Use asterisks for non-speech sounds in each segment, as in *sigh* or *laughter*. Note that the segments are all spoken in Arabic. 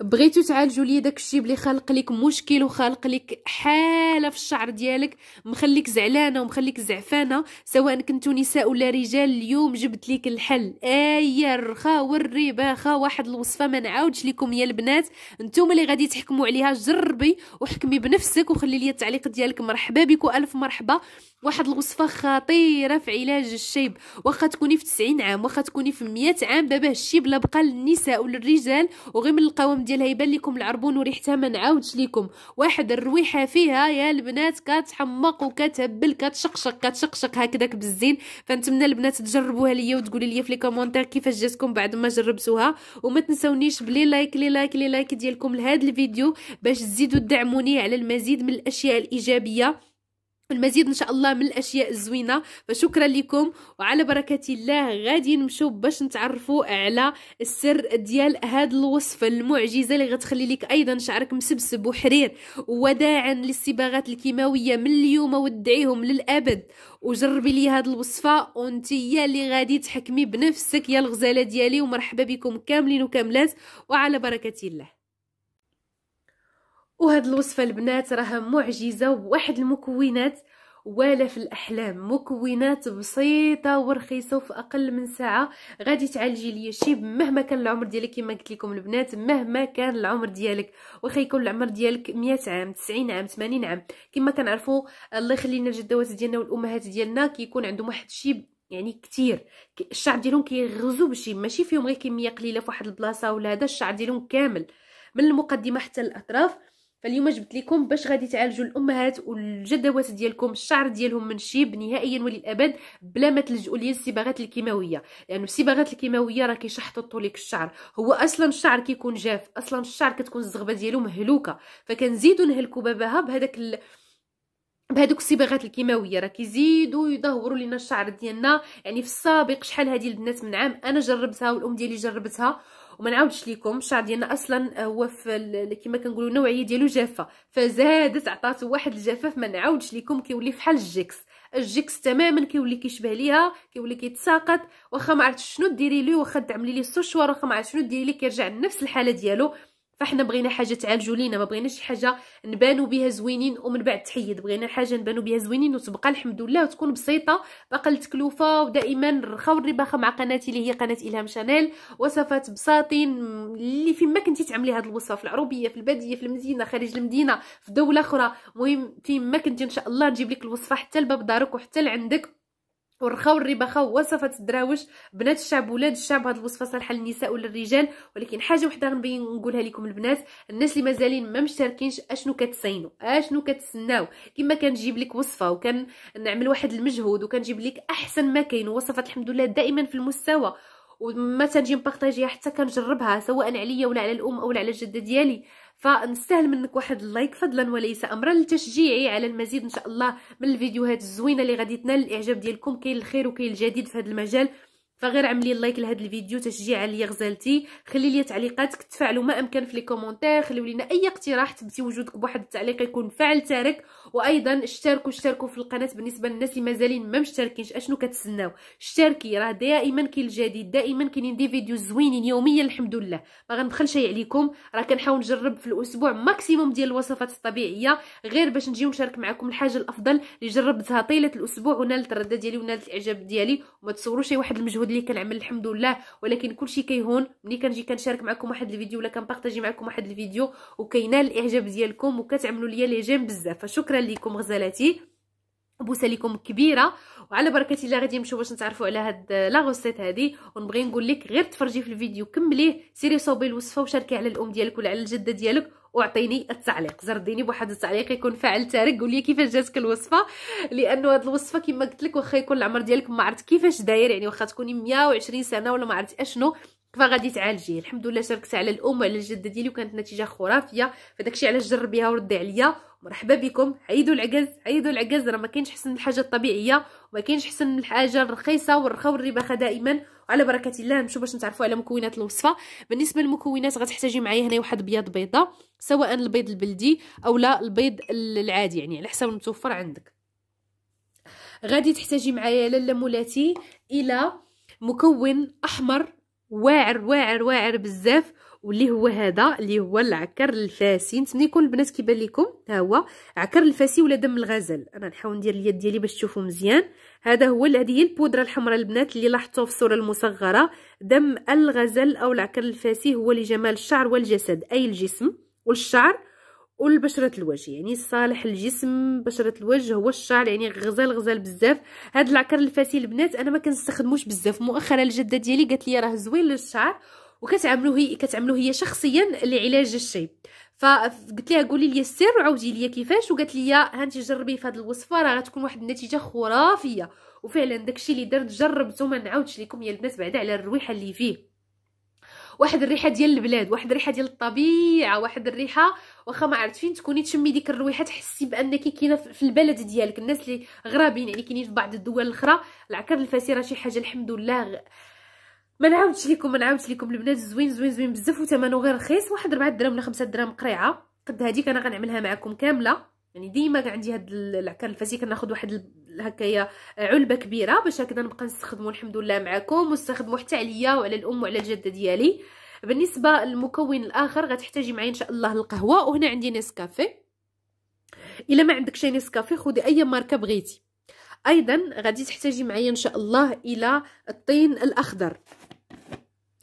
بغيتو تعالجوا لي داك الشيء اللي خلق لك مشكل وخلق لك حاله في الشعر ديالك مخليك زعلانه ومخليك زعفانه سواء كنتو نساء ولا رجال اليوم جبت ليك الحل اي الرخا والرباخه واحد الوصفه ما نعاودش لكم يا البنات نتوما اللي غادي تحكموا عليها جربي وحكمي بنفسك وخلي لي التعليق ديالك مرحبا بك والف مرحبا واحد الوصفه خطيره في علاج الشيب واخا تكوني في 90 عام واخا تكوني في 100 عام باباه الشيب لا بقى للنساء وللرجال وغير من القوام ديالها يبان لكم العربون وريحتها ما نعاودش لكم واحد الرويحه فيها يا البنات كتحمق وكتهبل كتشقشق كتشقشق هكذاك بالزين فنتمنى البنات تجربوها ليا وتقولي ليا في لي كومونتير كيفاش جاتكم بعد ما جربتوها وما تنساونيش بلي لايك لي لايك لي لايك ديالكم لهذا الفيديو باش تزيدوا تدعموني على المزيد من الاشياء الايجابيه المزيد ان شاء الله من الاشياء الزوينه فشكرا لكم وعلى بركه الله غادي نمشيو باش نتعرفوا على السر ديال هاد الوصفه المعجزه اللي غتخلي لك ايضا شعرك مسبسب وحرير وداعا للصباغات الكيماويه من اليوم ودعيهم للابد وجربي لي هاد الوصفه وانتيا اللي غادي تحكمي بنفسك يا الغزاله ديالي ومرحبا بكم كاملين وكاملات وعلى بركه الله وهاد الوصفه البنات راها معجزه وواحد المكونات ولا في الاحلام مكونات بسيطه ورخيصه وفي اقل من ساعه غادي تعالجي ليا شي مهما كان العمر ديالك كما قلت لكم البنات مهما كان العمر ديالك واخا يكون العمر ديالك 100 عام 90 عام 80 عام كما كنعرفوا الله يخلينا الجدوات ديالنا والامهات ديالنا كيكون عندهم واحد الشيء يعني كتير الشعر ديالهم كيغزو بشي ماشي فيهم غير كميه قليله فواحد البلاصه ولا هذا الشعر ديالهم كامل من المقدمه حتى الاطراف فاليوم جبت لكم باش غادي تعالجوا الامهات والجدوات ديالكم الشعر ديالهم من شيب نهائيا وللابد بلا ما تلجؤوا ليا الصباغات الكيماويه لانه يعني الصباغات الكيماويه راه كيشحطوا لك الشعر هو اصلا الشعر كيكون جاف اصلا الشعر كتكون الزغبه ديالو مهلوكه فكنزيدوا نهلكوا باباها بهذاك ال... بهذوك الصباغات الكيماويه راه كيزيدوا يدهوروا لنا الشعر ديالنا يعني في السابق شحال هذه البنات من عام انا جربتها والام ديالي جربتها وما نعاودش ليكم الشعر ديالنا اصلا هو في كيما كنقولوا النوعيه ديالو جافه فزادت عطاتو واحد الجفاف ما نعاودش ليكم كيولي بحال الجكس الجكس تماما كيولي كيشبه ليها كيولي كيتساقط واخا ما عرفتش شنو ديري ليه واخا تعملي ليه السوشوار واخا ما عرفتش شنو ديري ليه كيرجع لنفس الحاله ديالو فاحنا بغينا حاجه تعالجوا لينا ما بغيناش حاجه نبانوا بها زوينين ومن بعد تحيد بغينا حاجه نبانوا بها زوينين وتبقى الحمد لله وتكون بسيطه باقل تكلفه ودائما الرخا والرباخه مع قناتي اللي هي قناه الهام شانيل وصفات بساطين اللي فين ما كنتي تعملي هذه الوصفه في العروبيه في الباديه في المدينه خارج المدينه في دوله اخرى المهم فين ما كنتي ان شاء الله نجيب لك الوصفه حتى لباب دارك وحتى لعندك ورخاو والربا خاو وصفات الدراوش بنات الشعب ولاد الشعب هاد الوصفه صالحه للنساء وللرجال ولكن حاجه وحده غنبين نقولها لكم البنات الناس اللي مازالين ما مشتركينش اشنو كتسينوا اشنو كتسناو كما كنجيب لك وصفه وكان نعمل واحد المجهود وكنجيب لك احسن ما كاين وصفات الحمد لله دائما في المستوى وما تنجي نبارطاجيها حتى كنجربها سواء عليا ولا على الام او على الجده ديالي فنستاهل منك واحد اللايك فضلا وليس امرا لتشجيعي على المزيد ان شاء الله من الفيديوهات الزوينه اللي غادي تنال الاعجاب ديالكم كاين الخير وكاين الجديد في هذا المجال فغير عملي اللايك لهذا الفيديو تشجيعا ليا غزالتي خلي لي تعليقاتك تفعلوا ما امكن في لي كومونتير خليو لينا اي اقتراح تبتي وجودك بواحد التعليق يكون فعل تارك وايضا اشتركوا اشتركوا في القناه بالنسبه للناس اللي مازالين ما مشتركينش اشنو كتسناو اشتركي راه دائما كاين الجديد دائما كاينين دي فيديو زوينين يوميا الحمد لله ما غندخلش عليكم راه كنحاول نجرب في الاسبوع ماكسيموم ديال الوصفات الطبيعيه غير باش نجي ونشارك معكم الحاجه الافضل اللي جربتها طيله الاسبوع ونالت الرده ديالي ونالت الاعجاب ديالي وما تصوروش اي واحد المجهود اللي كنعمل الحمد لله ولكن كلشي كيهون ملي كنجي كنشارك معكم واحد الفيديو ولا كنبارطاجي معكم واحد الفيديو وكينال الاعجاب ديالكم وكتعملوا ليا لي جيم بزاف فشكرا ليكم غزالاتي بوسه ليكم كبيره وعلى بركه الله غادي نمشيو باش نتعرفوا على هاد لا غوسيت هادي ونبغي نقول لك غير تفرجي في الفيديو كمليه سيري صوبي الوصفه وشاركي على الام ديالك ولا على الجده ديالك واعطيني التعليق زرديني بواحد التعليق يكون فاعل تارك قولي كيفاش جاتك الوصفه لانه هاد الوصفه كما قلت لك واخا يكون العمر ديالك ما عرفت كيفاش داير يعني واخا تكوني 120 سنه ولا ما عرفت اشنو فغادي تعالجيه الحمد لله شاركت على الام وعلى الجده ديالي وكانت نتيجه خرافيه فداكشي علاش جربيها وردي عليا مرحبا بكم عيدوا العكاز عيدوا العكاز راه ما كاينش احسن من الحاجه الطبيعيه وما كاينش احسن من الحاجه الرخيصه والرخا والرباخه دائما وعلى بركه الله نمشيو باش نتعرفوا على مكونات الوصفه بالنسبه للمكونات غتحتاجي معايا هنا واحد بياض بيضه سواء البيض البلدي او لا البيض العادي يعني على حسب المتوفر عندك غادي تحتاجي معايا لاله مولاتي الى مكون احمر واعر واعر واعر بزاف واللي هو هذا اللي هو العكر الفاسي نتمنى يكون البنات كيبان لكم ها هو عكر الفاسي ولا دم الغزال انا نحاول ندير اليد ديالي باش تشوفوا مزيان هذا هو هذه هي البودره الحمراء البنات اللي لاحظتوا في الصوره المصغره دم الغزال او العكر الفاسي هو لجمال الشعر والجسد اي الجسم والشعر والبشره الوجه يعني صالح الجسم بشره الوجه هو الشعر يعني غزال غزال بزاف هاد العكر الفاسي البنات انا ما كنستخدموش بزاف مؤخرا الجده ديالي قالت لي راه زوين للشعر وكتعملوه هي كتعملوه هي شخصيا لعلاج الشيب فقلت لها قولي لي السر وعاودي لي كيفاش وقالت لي هانتي جربي في هذه الوصفه راه غتكون واحد النتيجه خرافيه وفعلا داكشي اللي درت جربته ما نعاودش لكم يا البنات بعدا على الرويحه اللي فيه واحد الريحه ديال البلاد واحد الريحه ديال الطبيعه واحد الريحه واخا ما عرفت فين تكوني تشمي ديك الرويحه تحسي بانك كاينه في البلد ديالك الناس اللي غرابين يعني كاينين في بعض الدول الاخرى العكر الفسيره شي حاجه الحمد لله ما نعاودش لكم ما نعاودش لكم البنات زوين زوين زوين بزاف وثمنه غير رخيص واحد 4 دراهم ولا 5 دراهم قريعه قد هذيك انا غنعملها معكم كامله يعني ديما عندي هاد العكر الفاسي كناخذ واحد هكايا علبه كبيره باش هكذا نبقى نستخدمو الحمد لله معكم ونستخدمه حتى عليا وعلى الام وعلى الجده ديالي بالنسبه للمكون الاخر غتحتاجي معايا ان شاء الله القهوه وهنا عندي نسكافي الا ما عندك شي نسكافي خدي اي ماركه بغيتي ايضا غادي تحتاجي معايا ان شاء الله الى الطين الاخضر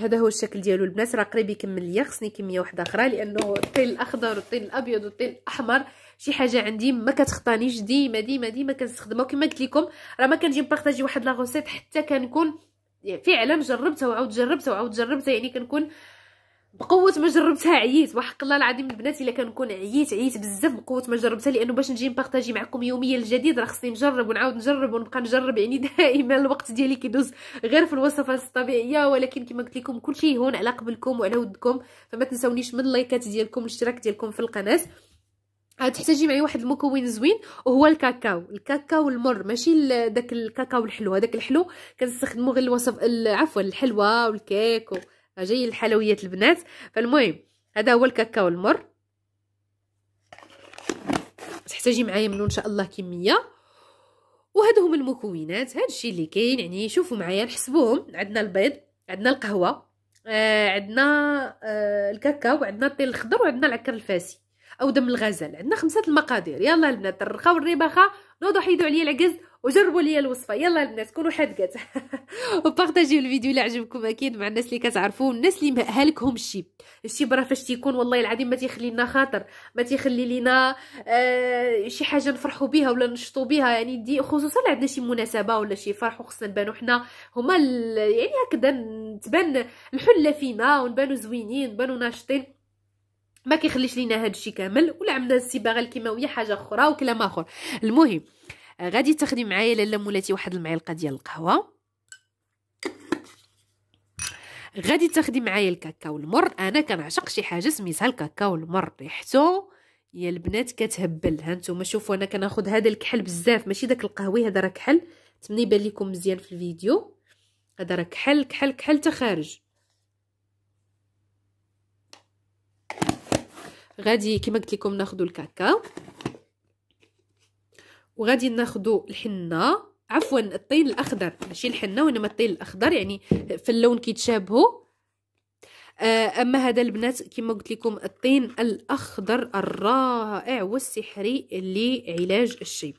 هذا هو الشكل ديالو البنات راه قريب يكمل ليا خصني كميه واحده اخرى لانه الطين الاخضر والطين الابيض والطين الاحمر شي حاجه عندي ما كتخطانيش ديما ديما ديما كنستخدمها وكما قلت لكم راه ما كنجي نبارطاجي واحد لا حتى كنكون فعلا جربتها وعاود جربتها وعاود جربتها يعني كنكون بقوه ما جربتها عييت وحق الله العظيم البنات الا كنكون عييت عييت بزاف بقوه ما جربتها لانه باش نجي نبارطاجي معكم يوميا الجديد راه خصني نجرب ونعاود نجرب ونبقى نجرب يعني *laughs* دائما الوقت ديالي كيدوز غير في الوصفات الطبيعيه ولكن كما قلت لكم كلشي يهون على قبلكم وعلى ودكم فما تنساونيش من اللايكات ديالكم والاشتراك ديالكم في القناه آه، تحتاجي معايا واحد المكون زوين وهو الكاكاو الكاكاو المر ماشي داك الكاكاو الحلو هذاك الحلو كنستخدمو غير الوصف عفوا الحلوى والكيك و... جاي الحلويات البنات فالمهم هذا هو الكاكاو المر تحتاجي معايا منو ان شاء الله كميه وهذو هما المكونات هذا الشيء اللي كاين يعني شوفوا معايا نحسبوهم عندنا البيض عندنا القهوه آه عندنا آه الكاكاو عندنا الطين الخضر وعندنا العكر الفاسي او دم الغزال عندنا خمسه المقادير يلا البنات الرخا والريبخه نوضوا حيدوا عليا العكز وجربوا لي الوصفه يلا البنات كونوا حدقات *laughs* وبارطاجيو الفيديو اللي عجبكم اكيد مع الناس اللي كتعرفوه الناس اللي مهلكهم الشيب الشيب راه فاش تيكون والله العظيم ما تيخلي لنا خاطر ما تيخلي لينا آه شي حاجه نفرحوا بها ولا نشطوا بها يعني دي خصوصا عندنا شي مناسبه ولا شي فرح وخصنا نبانو حنا هما يعني هكذا تبان الحله فينا ونبانو زوينين نبانو ناشطين ما كيخليش لينا هذا الشيء كامل ولا عندنا السباغه الكيماويه حاجه اخرى وكلام اخر المهم غادي تاخدي معايا لاله مولاتي واحد المعلقه ديال القهوه غادي تاخدي معايا الكاكاو المر انا كنعشق شي حاجه سميتها الكاكاو المر ريحته يا البنات كتهبل ها نتوما شوفوا انا كناخذ هذا الكحل بزاف ماشي داك القهوي هذا راه كحل تمني يبان لكم مزيان في الفيديو هذا راه كحل كحل كحل تا خارج غادي كما قلت لكم ناخذ الكاكاو وغادي ناخدو الحنه عفوا الطين الاخضر ماشي الحنه وانما الطين الاخضر يعني في اللون كيتشابهوا آه، اما هذا البنات كما قلت لكم الطين الاخضر الرائع والسحري لعلاج الشيب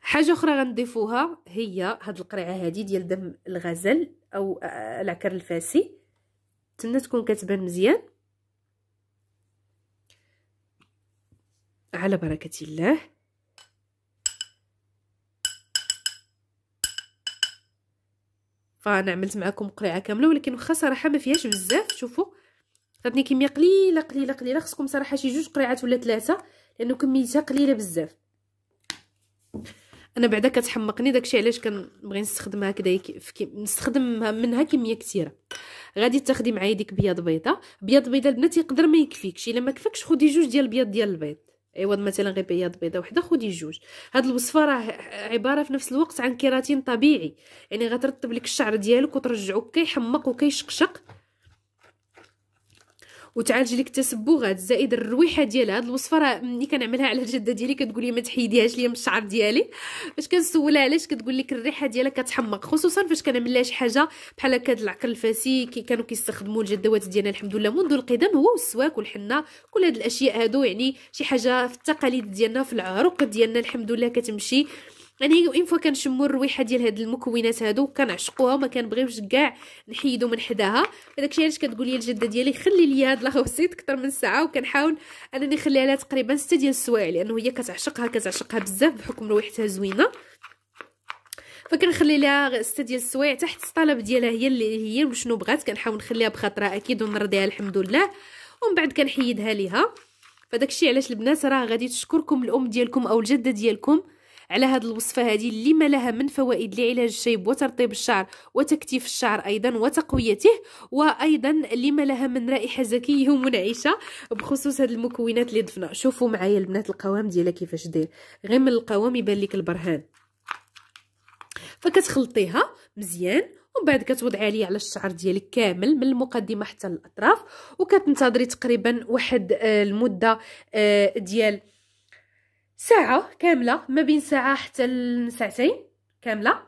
حاجه اخرى غنضيفوها هي هاد القريعه هذه ديال دم الغزل او آه، العكر الفاسي نتمنى تكون كتبان مزيان على بركه الله فانا عملت معكم قريعه كامله ولكن واخا صراحه ما فيهاش بزاف شوفوا عطاتني كميه قليله قليله قليله خصكم صراحه شي جوج قريعات ولا ثلاثه لانه كميتها قليله بزاف انا بعدا كتحمقني داكشي علاش كنبغي نستخدمها هكذا نستخدمها منها كميه كثيره غادي تاخدي معايا ديك بياض بيضه بياض بيضه البنات يقدر ما يكفيكش الا ما كفاكش خدي جوج ديال البياض ديال البيض عوض مثلا غير بياض بيضه وحده خدي جوج هاد الوصفه راه عباره في نفس الوقت عن كيراتين طبيعي يعني غترطب لك الشعر ديالك وترجعو كيحمق وكيشقشق وتعالج لك التسبغات زائد الرويحه ديال هاد الوصفه راه ملي كنعملها على الجده ديالي كتقول لي ما تحيديهاش ليا من الشعر ديالي فاش كنسولها علاش كتقول لك الريحه ديالها كتحمق خصوصا فاش كنعمل لها شي حاجه بحال هكا العقل الفاسي كي كانوا كيستخدموا الجدوات ديالنا الحمد لله منذ القدم هو السواك والحنه كل هاد الاشياء هادو يعني شي حاجه في التقاليد ديالنا في العروق ديالنا الحمد لله كتمشي انا يعني اون فوا كنشمو الرويحه ديال هاد المكونات هادو كنعشقوها وما كنبغيوش كاع نحيدو من حداها داكشي علاش كتقول لي الجده ديالي خلي لي هاد لاغوسيت اكثر من ساعه وكنحاول انني نخليها لها تقريبا 6 ديال السوايع لانه هي كتعشقها كتعشقها بزاف بحكم رويحتها زوينه فكنخلي لها سته ديال السوايع تحت الطلب ديالها هي اللي هي وشنو بغات كنحاول نخليها بخاطرها اكيد ونرضيها الحمد لله ومن بعد كنحيدها ليها فداكشي علاش البنات راه غادي تشكركم الام ديالكم او الجده ديالكم على هذه الوصفه هذه اللي ما لها من فوائد لعلاج الشيب وترطيب الشعر وتكثيف الشعر ايضا وتقويته وايضا اللي ما لها من رائحه زكيه ومنعشه بخصوص هذه المكونات اللي ضفنا شوفوا معايا البنات القوام ديالها كيفاش داير غير من القوام يبان لك البرهان فكتخلطيها مزيان ومن بعد كتوضعي عليه على الشعر ديالك كامل من المقدمه حتى الاطراف وكتنتظري تقريبا واحد آه، المده آه، ديال ساعة كاملة ما بين ساعة حتى ساعتين كاملة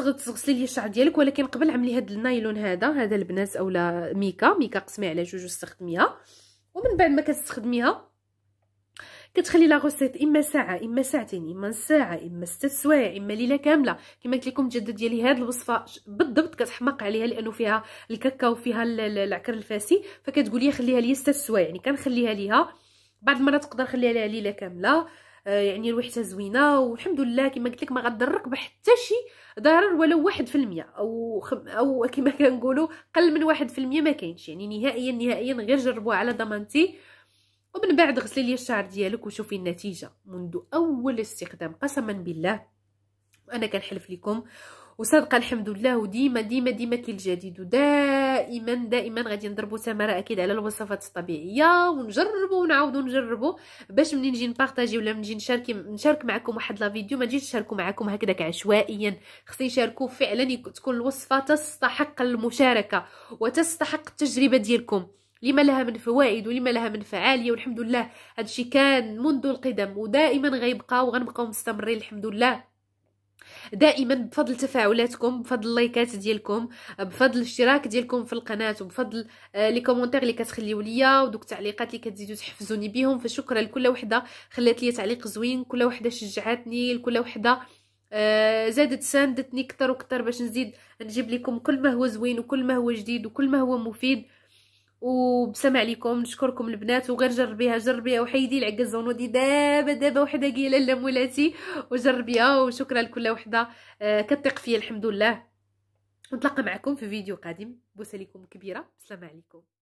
وكتغسلي لي الشعر ديالك ولكن قبل عملي هاد النايلون هذا هذا البنات اولا ميكا ميكا قسمي على جوج واستخدميها ومن بعد ما كتستخدميها كتخلي لا غوسيت اما ساعه اما ساعتين اما نص ساعه اما ستة سوايع اما ليله كامله كما قلت لكم الجده ديالي هاد الوصفه بالضبط كتحماق عليها لانه فيها الكاكاو فيها العكر الفاسي فكتقولي خليها لي ستة سوايع يعني كنخليها ليها بعض المرات تقدر خليها ليها ليله كامله آه، يعني ريحتها زوينه والحمد لله كما قلت لك ما غدرك بحتى شي ضرر ولو واحد في المية او خم او كما *laughs* كنقولوا قل من واحد في المية ما كاينش يعني نهائيا نهائيا غير جربوها على ضمانتي ومن بعد غسلي لي الشعر ديالك وشوفي النتيجه منذ اول استخدام قسما بالله وانا كنحلف لكم وصدق الحمد لله وديما ديما ديما كاين جديد ودائما دائما دائما غادي نضربوا تماره اكيد على الوصفات الطبيعيه ونجربوا ونعاودوا نجربوا باش منين نجي نبارطاجي ولا منجي نشارك نشارك معكم واحد لا فيديو ما نجيش نشاركوا معكم هكذاك عشوائيا خصني نشاركو فعلا تكون الوصفه تستحق المشاركه وتستحق التجربه ديالكم لما لها من فوائد ولما لها من فعاليه والحمد لله هادشي كان منذ القدم ودائما غيبقى وغنبقاو مستمرين الحمد لله دائما بفضل تفاعلاتكم بفضل اللايكات ديالكم بفضل الاشتراك ديالكم في القناه وبفضل آه، لي كومونتير اللي كتخليو ليا ودوك التعليقات اللي كتزيدوا تحفزوني بهم فشكرا لكل وحده خلات لي تعليق زوين كل وحده شجعتني لكل وحده آه، زادت ساندتني كتر وكتر باش نزيد نجيب لكم كل ما هو زوين وكل ما هو جديد وكل ما هو مفيد وبسمع عليكم نشكركم البنات وغير جربيها جربيها وحيدي العكازه ونودي دابا دابا وحده قيله لالا مولاتي وجربيها وشكرا لكل وحده آه، كتق فيا الحمد لله نتلاقى معكم في فيديو قادم بوسه لكم كبيره السلام عليكم